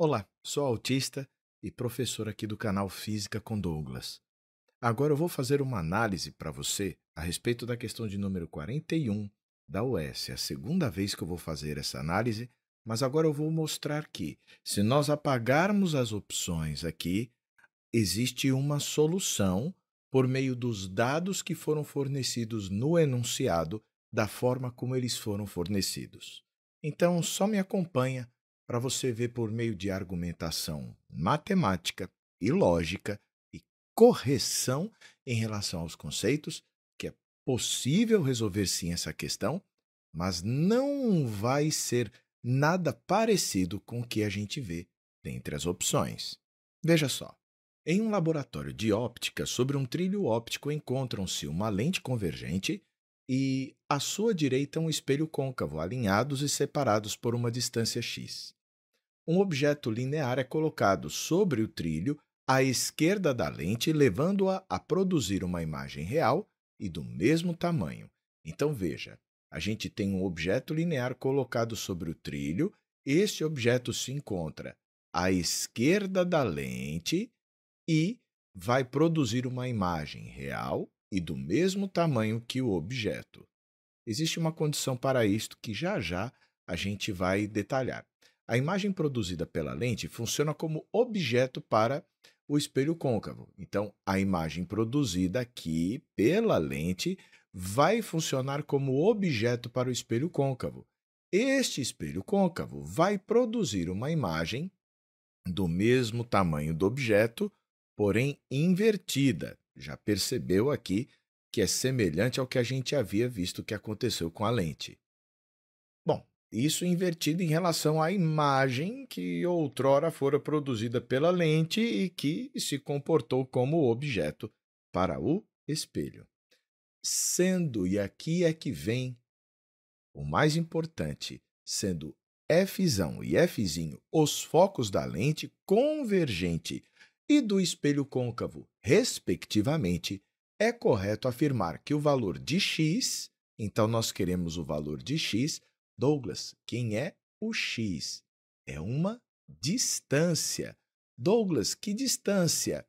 Olá, sou autista e professor aqui do canal Física com Douglas. Agora eu vou fazer uma análise para você a respeito da questão de número 41 da US. É a segunda vez que eu vou fazer essa análise, mas agora eu vou mostrar que, se nós apagarmos as opções aqui, existe uma solução por meio dos dados que foram fornecidos no enunciado da forma como eles foram fornecidos. Então, só me acompanha para você ver por meio de argumentação matemática e lógica e correção em relação aos conceitos que é possível resolver sim essa questão, mas não vai ser nada parecido com o que a gente vê dentre as opções. Veja só. Em um laboratório de óptica, sobre um trilho óptico encontram-se uma lente convergente e à sua direita um espelho côncavo, alinhados e separados por uma distância x um objeto linear é colocado sobre o trilho à esquerda da lente, levando-a a produzir uma imagem real e do mesmo tamanho. Então veja, a gente tem um objeto linear colocado sobre o trilho, este objeto se encontra à esquerda da lente e vai produzir uma imagem real e do mesmo tamanho que o objeto. Existe uma condição para isto que já já a gente vai detalhar. A imagem produzida pela lente funciona como objeto para o espelho côncavo. Então, a imagem produzida aqui pela lente vai funcionar como objeto para o espelho côncavo. Este espelho côncavo vai produzir uma imagem do mesmo tamanho do objeto, porém invertida. Já percebeu aqui que é semelhante ao que a gente havia visto que aconteceu com a lente. Isso invertido em relação à imagem que outrora fora produzida pela lente e que se comportou como objeto para o espelho. Sendo, e aqui é que vem o mais importante, sendo f e f os focos da lente convergente e do espelho côncavo, respectivamente, é correto afirmar que o valor de x, então nós queremos o valor de x Douglas, quem é o x? É uma distância. Douglas, que distância?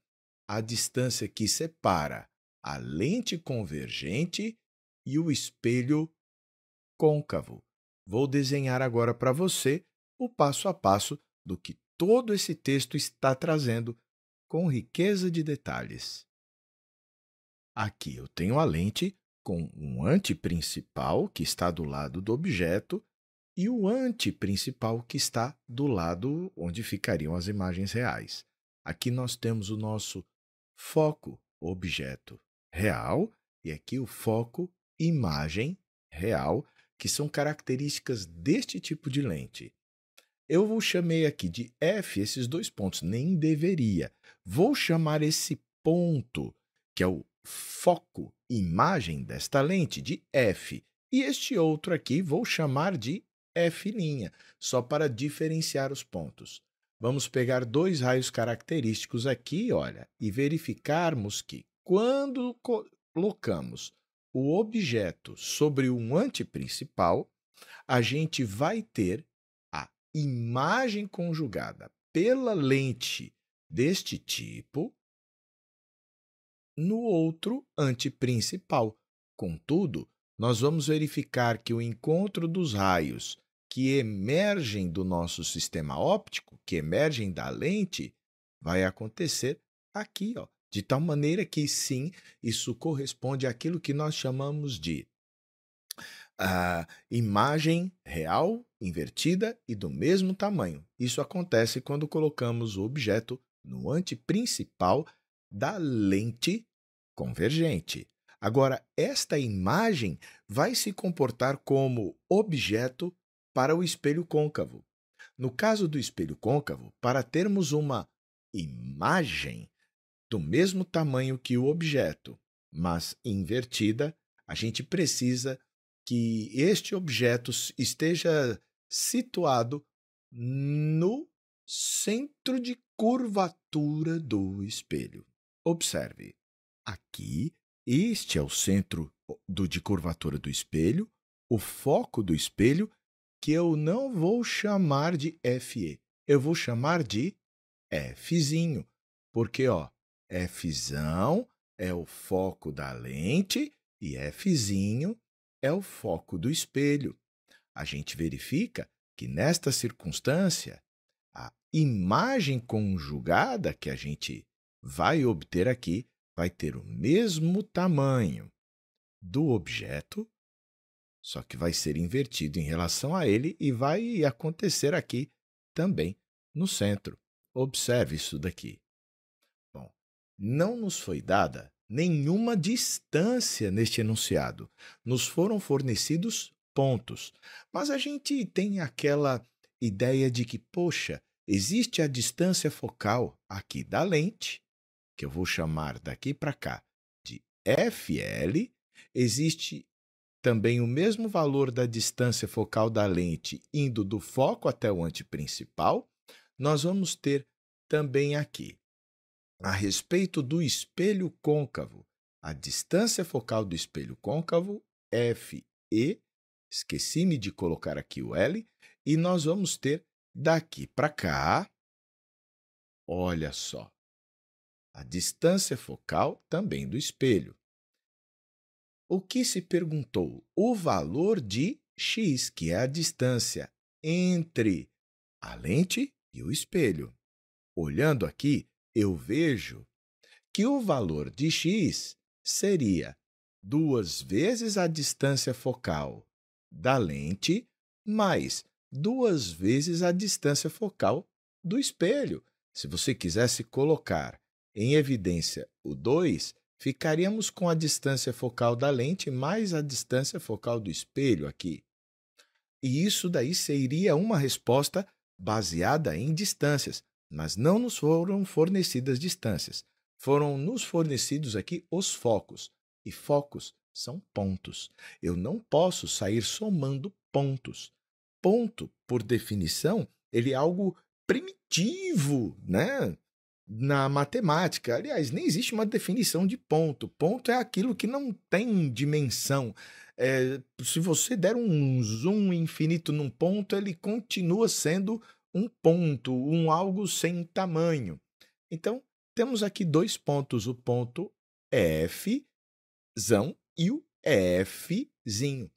A distância que separa a lente convergente e o espelho côncavo. Vou desenhar agora para você o passo a passo do que todo esse texto está trazendo com riqueza de detalhes. Aqui eu tenho a lente com um antiprincipal que está do lado do objeto e o antiprincipal que está do lado onde ficariam as imagens reais. Aqui nós temos o nosso foco objeto real e aqui o foco imagem real, que são características deste tipo de lente. Eu vou chamei aqui de F esses dois pontos, nem deveria. Vou chamar esse ponto, que é o foco imagem desta lente de f, e este outro aqui vou chamar de f', só para diferenciar os pontos. Vamos pegar dois raios característicos aqui, olha, e verificarmos que quando colocamos o objeto sobre um antiprincipal, a gente vai ter a imagem conjugada pela lente deste tipo no outro anti-principal. Contudo, nós vamos verificar que o encontro dos raios que emergem do nosso sistema óptico, que emergem da lente, vai acontecer aqui, ó, de tal maneira que sim, isso corresponde àquilo que nós chamamos de uh, imagem real invertida e do mesmo tamanho. Isso acontece quando colocamos o objeto no anti principal da lente convergente. Agora, esta imagem vai se comportar como objeto para o espelho côncavo. No caso do espelho côncavo, para termos uma imagem do mesmo tamanho que o objeto, mas invertida, a gente precisa que este objeto esteja situado no centro de curvatura do espelho. Observe aqui, este é o centro do, de curvatura do espelho, o foco do espelho, que eu não vou chamar de FE, eu vou chamar de Fzinho, porque ó, Fzão é o foco da lente e Fzinho é o foco do espelho. A gente verifica que nesta circunstância, a imagem conjugada que a gente vai obter aqui vai ter o mesmo tamanho do objeto, só que vai ser invertido em relação a ele e vai acontecer aqui também no centro. Observe isso daqui. Bom, não nos foi dada nenhuma distância neste enunciado. Nos foram fornecidos pontos. Mas a gente tem aquela ideia de que, poxa, existe a distância focal aqui da lente que eu vou chamar daqui para cá de FL, existe também o mesmo valor da distância focal da lente indo do foco até o antiprincipal, nós vamos ter também aqui, a respeito do espelho côncavo, a distância focal do espelho côncavo, FE, esqueci-me de colocar aqui o L, e nós vamos ter daqui para cá, olha só, a distância focal também do espelho. O que se perguntou? O valor de x, que é a distância entre a lente e o espelho. Olhando aqui, eu vejo que o valor de x seria duas vezes a distância focal da lente mais duas vezes a distância focal do espelho. Se você quisesse colocar em evidência o 2, ficaríamos com a distância focal da lente mais a distância focal do espelho aqui. E isso daí seria uma resposta baseada em distâncias, mas não nos foram fornecidas distâncias. Foram nos fornecidos aqui os focos, e focos são pontos. Eu não posso sair somando pontos. Ponto, por definição, ele é algo primitivo, né? na matemática. Aliás, nem existe uma definição de ponto. Ponto é aquilo que não tem dimensão. É, se você der um zoom infinito num ponto, ele continua sendo um ponto, um algo sem tamanho. Então, temos aqui dois pontos: o ponto F e o Fzinho.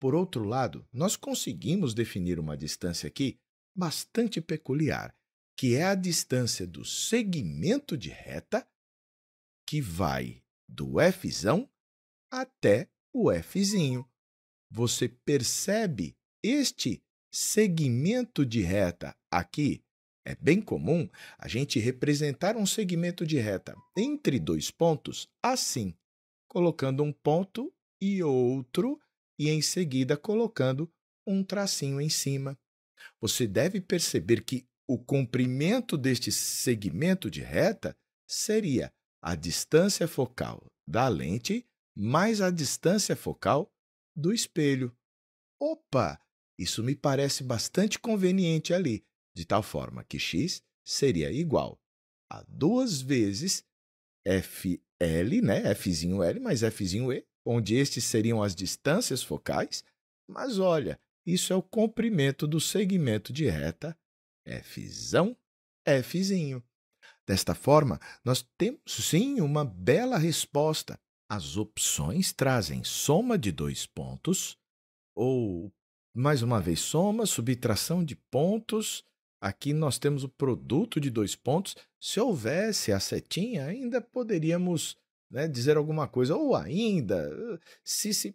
Por outro lado, nós conseguimos definir uma distância aqui bastante peculiar que é a distância do segmento de reta que vai do f até o f. Você percebe este segmento de reta aqui? É bem comum a gente representar um segmento de reta entre dois pontos assim, colocando um ponto e outro, e em seguida colocando um tracinho em cima. Você deve perceber que o comprimento deste segmento de reta seria a distância focal da lente mais a distância focal do espelho. Opa! Isso me parece bastante conveniente ali, de tal forma que x seria igual a duas vezes FL, né? Fzinho L mais Fzinho E, onde estes seriam as distâncias focais. Mas olha, isso é o comprimento do segmento de reta Fzão, é, Fzinho. Desta forma, nós temos sim uma bela resposta. As opções trazem soma de dois pontos, ou mais uma vez soma, subtração de pontos. Aqui nós temos o produto de dois pontos. Se houvesse a setinha, ainda poderíamos né, dizer alguma coisa. Ou ainda, se se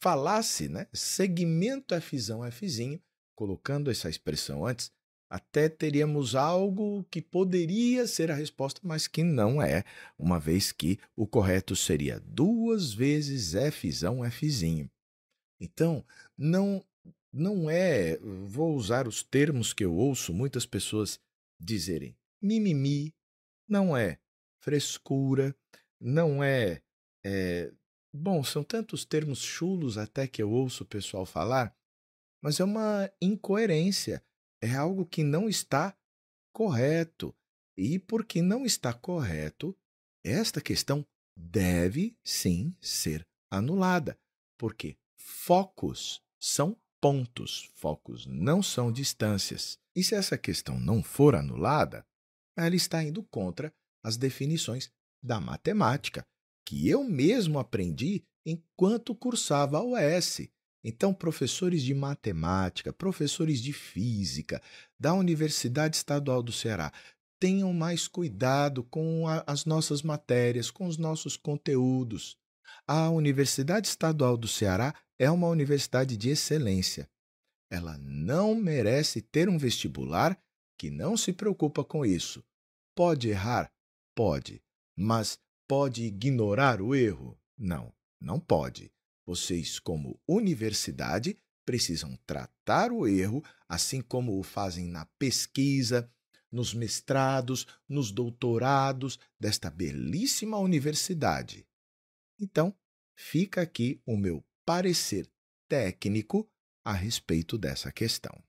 falasse né, segmento Fzão, Fzinho, colocando essa expressão antes, até teríamos algo que poderia ser a resposta, mas que não é, uma vez que o correto seria duas vezes Fzão Fzinho. Então, não não é, vou usar os termos que eu ouço muitas pessoas dizerem. Mimimi não é frescura, não é, é bom, são tantos termos chulos até que eu ouço o pessoal falar, mas é uma incoerência é algo que não está correto. E porque não está correto, esta questão deve sim ser anulada, porque focos são pontos, focos não são distâncias. E se essa questão não for anulada, ela está indo contra as definições da matemática, que eu mesmo aprendi enquanto cursava o S. Então, professores de matemática, professores de física da Universidade Estadual do Ceará, tenham mais cuidado com a, as nossas matérias, com os nossos conteúdos. A Universidade Estadual do Ceará é uma universidade de excelência. Ela não merece ter um vestibular que não se preocupa com isso. Pode errar? Pode. Mas pode ignorar o erro? Não, não pode. Vocês, como universidade, precisam tratar o erro, assim como o fazem na pesquisa, nos mestrados, nos doutorados desta belíssima universidade. Então, fica aqui o meu parecer técnico a respeito dessa questão.